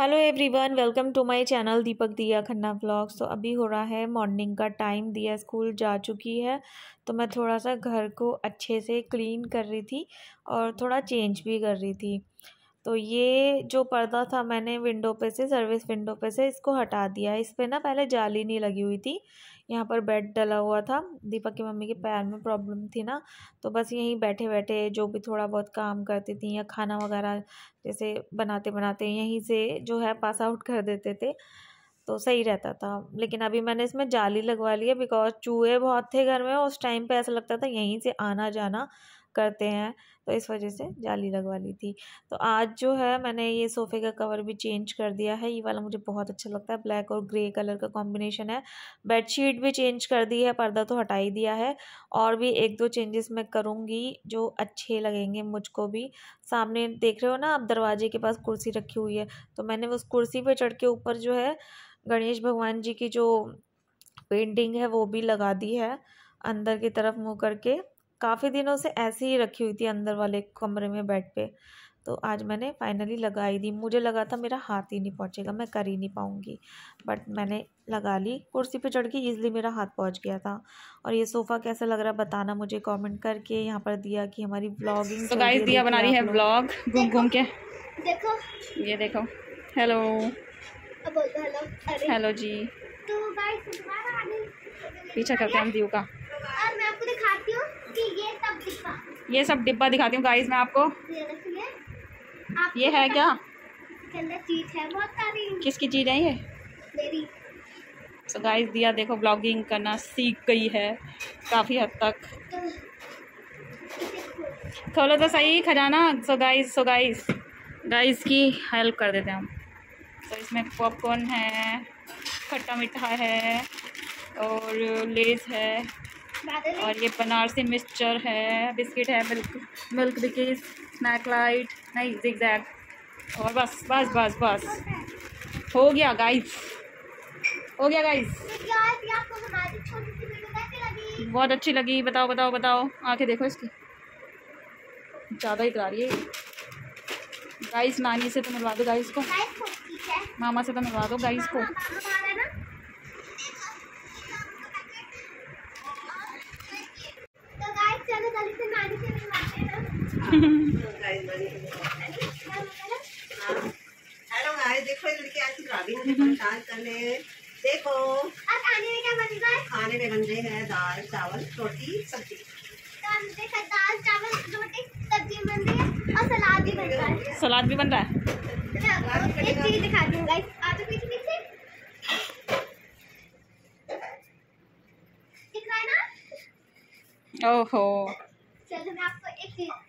Hello everyone welcome to my channel Deepak Diya Khanna blogs तो अभी हो रहा है मॉर्निंग का टाइम दिया स्कूल जा चुकी है तो मैं थोड़ा सा घर को अच्छे से क्लीन कर रही थी और थोड़ा चेंज भी कर रही थी तो ये जो पर्दा था मैंने विंडो पे से सर्विस विंडो पे से इसको हटा दिया इस पर ना पहले जाली नहीं लगी हुई थी यहाँ पर बेड डला हुआ था दीपक की मम्मी के पैर में प्रॉब्लम थी ना तो बस यहीं बैठे बैठे जो भी थोड़ा बहुत काम करती थी या खाना वगैरह जैसे बनाते बनाते यहीं से जो है पास आउट कर देते थे तो सही रहता था लेकिन अभी मैंने इसमें जाली लगवा ली है बिकॉज चूहे बहुत थे घर में उस टाइम पर ऐसा लगता था यहीं से आना जाना करते हैं तो इस वजह से जाली लगवा ली थी तो आज जो है मैंने ये सोफ़े का कवर भी चेंज कर दिया है ये वाला मुझे बहुत अच्छा लगता है ब्लैक और ग्रे कलर का कॉम्बिनेशन है बेडशीट भी चेंज कर दी है पर्दा तो हटा ही दिया है और भी एक दो चेंजेस मैं करूँगी जो अच्छे लगेंगे मुझको भी सामने देख रहे हो ना आप दरवाजे के पास कुर्सी रखी हुई है तो मैंने उस कुर्सी पर चढ़ के ऊपर जो है गणेश भगवान जी की जो पेंटिंग है वो भी लगा दी है अंदर की तरफ मुँह करके काफ़ी दिनों से ऐसे ही रखी हुई थी अंदर वाले कमरे में बेड पे तो आज मैंने फाइनली लगाई दी मुझे लगा था मेरा हाथ ही नहीं पहुंचेगा मैं कर ही नहीं पाऊंगी बट मैंने लगा ली कुर्सी पे चढ़ के ईजिली मेरा हाथ पहुंच गया था और ये सोफ़ा कैसा लग रहा बताना मुझे कमेंट करके यहाँ पर दिया कि हमारी ब्लॉगिंग तो गाइस दिया बना रही है ब्लॉग घूम घूम के देखो ये देखो हेलो हेलो जी तो पीछा करते हैं हम दीव का और मैं आपको दिखाती हूँ ये सब डिब्बा दिखाती हूँ गाइस मैं आपको ये है क्या चीज है बहुत सारी किसकी चीज है ये गाइस दिया देखो ब्लॉगिंग करना सीख गई है काफ़ी हद तक खोलो तो सही खजाना so guys so guys guys की हेल्प कर देते हैं हम तो इसमें पॉपकॉर्न है खट्टा मीठा है और लेस है और ये बनारसी मिक्सचर है बिस्किट है milk milk Bikis snack light नहीं जिग और बस बस बस बस हो गया गाइस हो गया गाइस बहुत अच्छी लगी बताओ बताओ बताओ आके देखो इसकी ज़्यादा ही करा रही है गाइस नानी से तो मिलवा दो गाइस को मामा से तो मिलवा दो गाइस को हेलो देखो देखो और खाने में क्या बन रहा है खाने में बन रहे हैं दाल चावल रोटी सब्जी तो दाल चावल रोटी सब्जी बन रही है और सलाद भी बन रहा है सलाद भी बन रहा है एक चीज दिखा हूँ गाइस दिख रहा है ना ओहो चलो मैं आपको एक चीज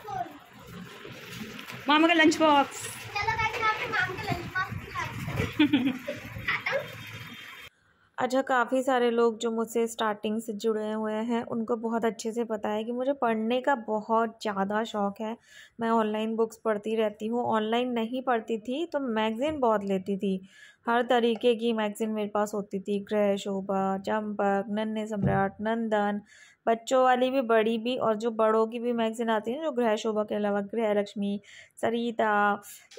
मामा का लंच बॉक्स अच्छा काफ़ी सारे लोग जो मुझसे स्टार्टिंग से जुड़े हुए हैं उनको बहुत अच्छे से पता है कि मुझे पढ़ने का बहुत ज़्यादा शौक़ है मैं ऑनलाइन बुक्स पढ़ती रहती हूँ ऑनलाइन नहीं पढ़ती थी तो मैगज़ीन बहुत लेती थी हर तरीके की मैगज़ीन मेरे पास होती थी क्रह शोभा चंपक नन्हे सम्राट नंदन बच्चों वाली भी बड़ी भी और जो बड़ों की भी मैगज़ीन आती है ना जो गृह शोभा के अलावा गृह लक्ष्मी सरिता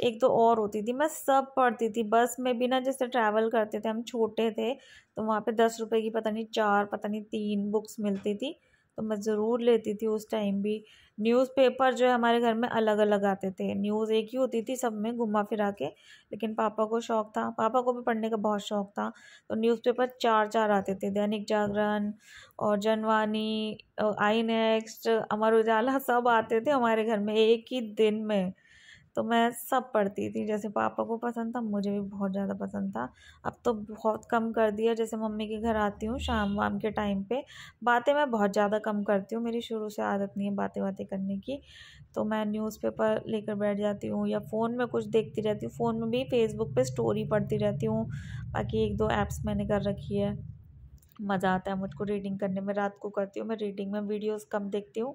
एक दो और होती थी मैं सब पढ़ती थी बस में भी ना जैसे ट्रैवल करते थे हम छोटे थे तो वहाँ पे दस रुपए की पता नहीं चार पता नहीं तीन बुक्स मिलती थी तो मैं ज़रूर लेती थी उस टाइम भी न्यूज़पेपर जो है हमारे घर में अलग अलग आते थे न्यूज़ एक ही होती थी सब में घुमा फिरा के लेकिन पापा को शौक़ था पापा को भी पढ़ने का बहुत शौक़ था तो न्यूज़पेपर चार चार आते थे दैनिक जागरण और जनवानी आई नेक्स्ट अमर उजाला सब आते थे हमारे घर में एक ही दिन में तो मैं सब पढ़ती थी जैसे पापा को पसंद था मुझे भी बहुत ज़्यादा पसंद था अब तो बहुत कम कर दिया जैसे मम्मी के घर आती हूँ शाम वाम के टाइम पे बातें मैं बहुत ज़्यादा कम करती हूँ मेरी शुरू से आदत नहीं है बातें बातें करने की तो मैं न्यूज़पेपर लेकर बैठ जाती हूँ या फ़ोन में कुछ देखती रहती हूँ फ़ोन में भी फेसबुक पर स्टोरी पढ़ती रहती हूँ बाकी एक दो ऐप्स मैंने कर रखी है मज़ा आता है मुझको रीडिंग करने में रात को करती हूँ मैं रीडिंग में वीडियोस कम देखती हूँ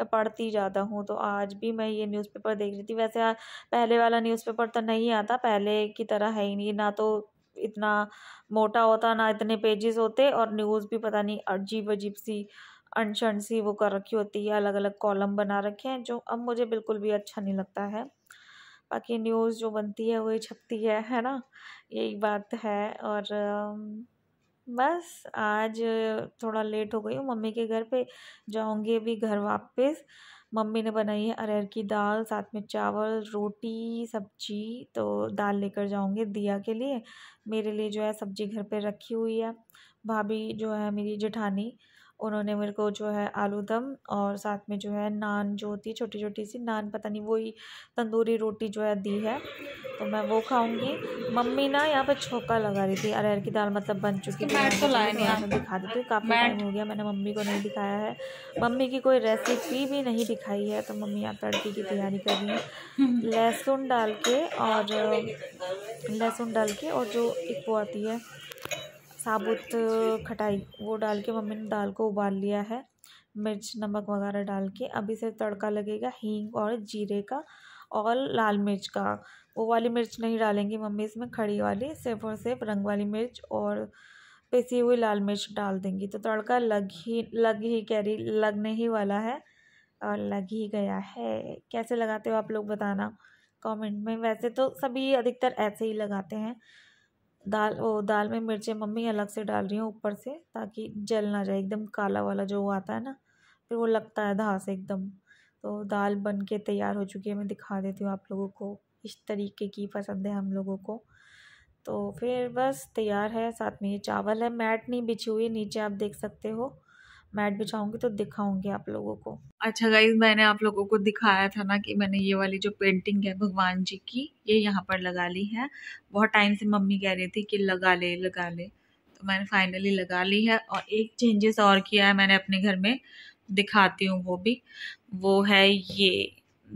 मैं पढ़ती ज़्यादा हूँ तो आज भी मैं ये न्यूज़पेपर देख रही थी वैसे पहले वाला न्यूज़पेपर तो नहीं आता पहले की तरह है ही नहीं ना तो इतना मोटा होता ना इतने पेजेस होते और न्यूज़ भी पता नहीं अजीब अजीब सी अनशन सी वो कर रखी होती है अलग अलग कॉलम बना रखे हैं जो अब मुझे बिल्कुल भी अच्छा नहीं लगता है बाकी न्यूज़ जो बनती है वही छपती है है ना यही बात है और बस आज थोड़ा लेट हो गई हूँ मम्मी के घर पे जाऊँगी अभी घर वापस मम्मी ने बनाई है अरहर की दाल साथ में चावल रोटी सब्जी तो दाल लेकर जाऊँगी दिया के लिए मेरे लिए जो है सब्जी घर पे रखी हुई है भाभी जो है मेरी जेठानी उन्होंने मेरे को जो है आलू दम और साथ में जो है नान जो होती है छोटी छोटी सी नान पता नहीं वही तंदूरी रोटी जो है दी है तो मैं वो खाऊंगी मम्मी ना यहाँ पर छोका लगा रही थी अरहर की दाल मतलब बन चुकी थी तो लाया नहीं दिखा देती काफ़ी टाइम हो गया मैंने मम्मी को नहीं दिखाया है मम्मी की कोई रेसिपी भी नहीं दिखाई है तो मम्मी यहाँ तड़की की तैयारी कर रही है लहसुन डाल के और लहसुन डाल के और जो एक वो आती है साबुत खटाई वो डाल के मम्मी ने दाल को उबाल लिया है मिर्च नमक वगैरह डाल के अभी से तड़का लगेगा हींग और जीरे का और लाल मिर्च का वो वाली मिर्च नहीं डालेंगे मम्मी इसमें खड़ी वाली सिर्फ और सिर्फ रंग वाली मिर्च और पिसी हुई लाल मिर्च डाल देंगी तो तड़का लग ही लग ही कह रही लगने ही वाला है और लग ही गया है कैसे लगाते हो आप लोग बताना कमेंट में वैसे तो सभी अधिकतर ऐसे ही लगाते हैं दाल वो दाल में मिर्चें मम्मी अलग से डाल रही हूँ ऊपर से ताकि जल ना जाए एकदम काला वाला जो वो आता है ना फिर वो लगता है धास एकदम तो दाल बन के तैयार हो चुकी है मैं दिखा देती हूँ आप लोगों को इस तरीके की पसंद है हम लोगों को तो फिर बस तैयार है साथ में ये चावल है मैट नहीं बिछी हुई नीचे आप देख सकते हो मैट बिछाऊंगी तो दिखाऊंगी आप लोगों को अच्छा गाइज मैंने आप लोगों को दिखाया था ना कि मैंने ये वाली जो पेंटिंग है भगवान जी की ये यहाँ पर लगा ली है बहुत टाइम से मम्मी कह रही थी कि लगा ले लगा ले तो मैंने फाइनली लगा ली है और एक चेंजेस और किया है मैंने अपने घर में दिखाती हूँ वो भी वो है ये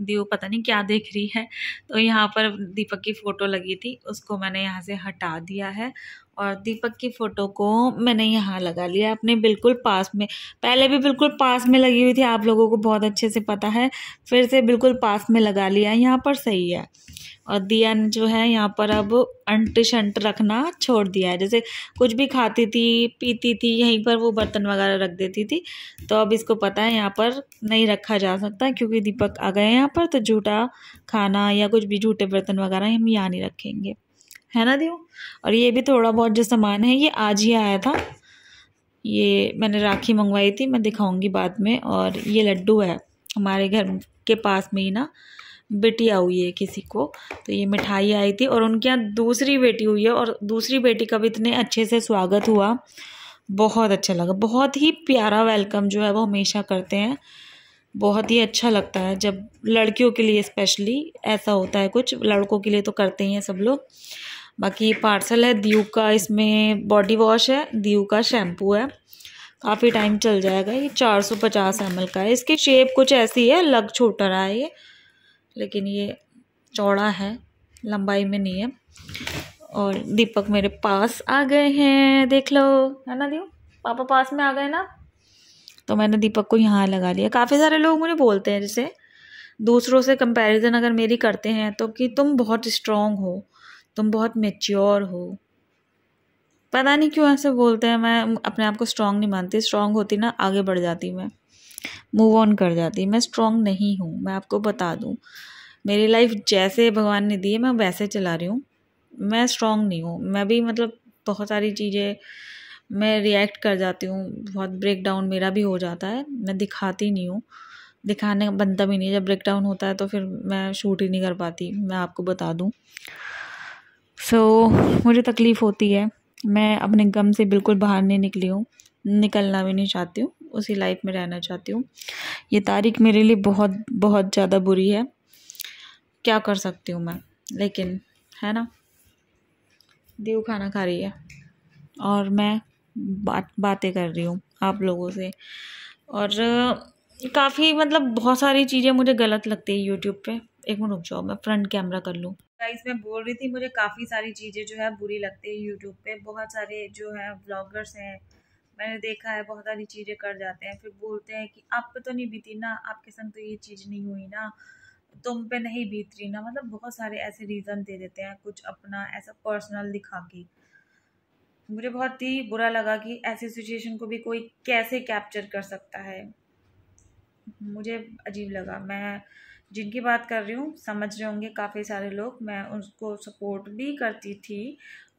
दीव पता नहीं क्या देख रही है तो यहाँ पर दीपक की फ़ोटो लगी थी उसको मैंने यहाँ से हटा दिया है और दीपक की फ़ोटो को मैंने यहाँ लगा लिया अपने बिल्कुल पास में पहले भी बिल्कुल पास में लगी हुई थी आप लोगों को बहुत अच्छे से पता है फिर से बिल्कुल पास में लगा लिया यहाँ पर सही है और दिया ने जो है यहाँ पर अब अंट शंट रखना छोड़ दिया है जैसे कुछ भी खाती थी पीती थी यहीं पर वो बर्तन वगैरह रख देती थी तो अब इसको पता है यहाँ पर नहीं रखा जा सकता क्योंकि दीपक आ गए यहाँ पर तो झूठा खाना या कुछ भी झूठे बर्तन वगैरह हम यहाँ नहीं रखेंगे है ना देव और ये भी थोड़ा बहुत जो सामान है ये आज ही आया था ये मैंने राखी मंगवाई थी मैं दिखाऊंगी बाद में और ये लड्डू है हमारे घर के पास में ही ना बेटिया हुई है किसी को तो ये मिठाई आई थी और उनके यहाँ दूसरी बेटी हुई है और दूसरी बेटी का भी इतने अच्छे से स्वागत हुआ बहुत अच्छा लगा बहुत ही प्यारा वेलकम जो है वो हमेशा करते हैं बहुत ही अच्छा लगता है जब लड़कियों के लिए स्पेशली ऐसा होता है कुछ लड़कों के लिए तो करते ही हैं सब लोग बाकी ये पार्सल है दीव का इसमें बॉडी वॉश है दीव का शैम्पू है काफ़ी टाइम चल जाएगा ये चार सौ पचास एम एल का है इसकी शेप कुछ ऐसी है लग छोटा रहा है ये लेकिन ये चौड़ा है लंबाई में नहीं है और दीपक मेरे पास आ गए हैं देख लो है ना दीव पापा पास में आ गए ना तो मैंने दीपक को यहाँ लगा लिया काफ़ी सारे लोग मुझे बोलते हैं जैसे दूसरों से कंपैरिजन अगर मेरी करते हैं तो कि तुम बहुत स्ट्रांग हो तुम बहुत मेच्योर हो पता नहीं क्यों ऐसे बोलते हैं मैं अपने आप को स्ट्रांग नहीं मानती स्ट्रांग होती ना आगे बढ़ जाती मैं मूव ऑन कर जाती मैं स्ट्रांग नहीं हूँ मैं आपको बता दूँ मेरी लाइफ जैसे भगवान ने दी है मैं वैसे चला रही हूँ मैं स्ट्रांग नहीं हूँ मैं भी मतलब बहुत सारी चीज़ें मैं रिएक्ट कर जाती हूँ बहुत ब्रेक डाउन मेरा भी हो जाता है मैं दिखाती नहीं हूँ दिखाने का बनता भी नहीं जब ब्रेक डाउन होता है तो फिर मैं शूट ही नहीं कर पाती मैं आपको बता दूँ सो so, मुझे तकलीफ़ होती है मैं अपने गम से बिल्कुल बाहर नहीं निकली हूँ निकलना भी नहीं चाहती हूँ उसी लाइफ में रहना चाहती हूँ ये तारीख मेरे लिए बहुत बहुत ज़्यादा बुरी है क्या कर सकती हूँ मैं लेकिन है ना दीव खाना खा रही है और मैं बात बातें कर रही हूँ आप लोगों से और काफ़ी मतलब बहुत सारी चीज़ें मुझे गलत लगती है यूट्यूब पे एक मिनट रुक जाओ मैं फ्रंट कैमरा कर लूँ गाइस मैं बोल रही थी मुझे काफ़ी सारी चीज़ें जो है बुरी लगती है यूट्यूब पे बहुत सारे जो है ब्लॉगर्स हैं मैंने देखा है बहुत सारी चीज़ें कर जाते हैं फिर बोलते हैं कि आप पे तो नहीं बीती ना आपके संग तो ये चीज़ नहीं हुई ना तुम पे नहीं बीत रही ना मतलब बहुत सारे ऐसे रीज़न दे देते हैं कुछ अपना ऐसा पर्सनल दिखा के मुझे बहुत ही बुरा लगा कि ऐसी सिचुएशन को भी कोई कैसे कैप्चर कर सकता है मुझे अजीब लगा मैं जिनकी बात कर रही हूँ समझ रहे होंगे काफ़ी सारे लोग मैं उसको सपोर्ट भी करती थी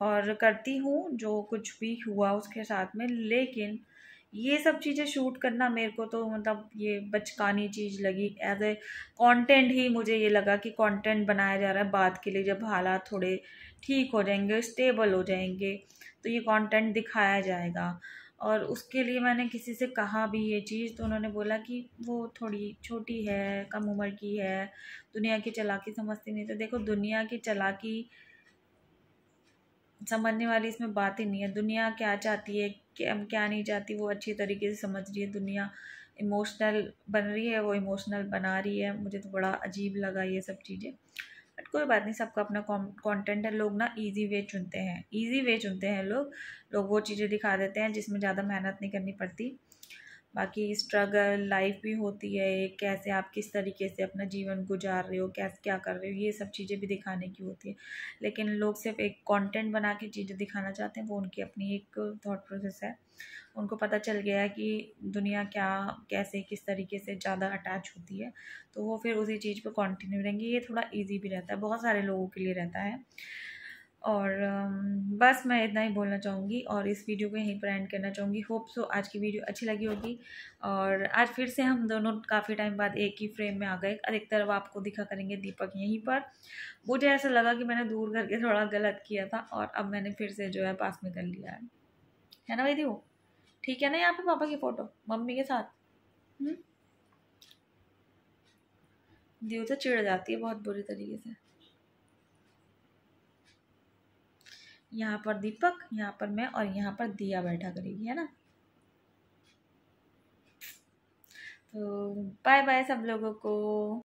और करती हूँ जो कुछ भी हुआ उसके साथ में लेकिन ये सब चीज़ें शूट करना मेरे को तो मतलब ये बचकानी चीज़ लगी एज ए कॉन्टेंट ही मुझे ये लगा कि कॉन्टेंट बनाया जा रहा है बाद के लिए जब हालात थोड़े ठीक हो जाएंगे स्टेबल हो जाएंगे तो ये कॉन्टेंट दिखाया जाएगा और उसके लिए मैंने किसी से कहा भी ये चीज़ तो उन्होंने बोला कि वो थोड़ी छोटी है कम उम्र की है दुनिया की चलाकी समझती नहीं तो देखो दुनिया की चलाकी समझने वाली इसमें बात ही नहीं है दुनिया क्या चाहती है क्या क्या नहीं चाहती वो अच्छी तरीके से समझ रही है दुनिया इमोशनल बन रही है वो इमोशनल बना रही है मुझे तो बड़ा अजीब लगा ये सब चीज़ें बट कोई बात नहीं सबका अपना कंटेंट है लोग ना इजी वे चुनते हैं इजी वे चुनते हैं लोग लोग वो चीज़ें दिखा देते हैं जिसमें ज़्यादा मेहनत नहीं करनी पड़ती बाकी स्ट्रगल लाइफ भी होती है एक कैसे आप किस तरीके से अपना जीवन गुजार रहे हो कैसे क्या कर रहे हो ये सब चीज़ें भी दिखाने की होती है लेकिन लोग सिर्फ एक कंटेंट बना के चीज़ें दिखाना चाहते हैं वो उनकी अपनी एक थॉट प्रोसेस है उनको पता चल गया है कि दुनिया क्या कैसे किस तरीके से ज़्यादा अटैच होती है तो वो फिर उसी चीज़ पर कॉन्टिन्यू रहेंगे ये थोड़ा ईजी भी रहता है बहुत सारे लोगों के लिए रहता है और बस मैं इतना ही बोलना चाहूँगी और इस वीडियो को यहीं पर एंड करना चाहूँगी होप सो आज की वीडियो अच्छी लगी होगी और आज फिर से हम दोनों काफ़ी टाइम बाद एक ही फ्रेम में आ गए अधिकतर तरफ आपको दिखा करेंगे दीपक यहीं पर मुझे ऐसा लगा कि मैंने दूर करके थोड़ा गलत किया था और अब मैंने फिर से जो है पास में कर लिया है है ना भाई वो ठीक है ना यहाँ पे पापा की फ़ोटो मम्मी के साथ हम्म? दीव तो चिड़ जाती है बहुत बुरी तरीके से यहाँ पर दीपक यहाँ पर मैं और यहाँ पर दिया बैठा करेगी है ना तो बाय बाय सब लोगों को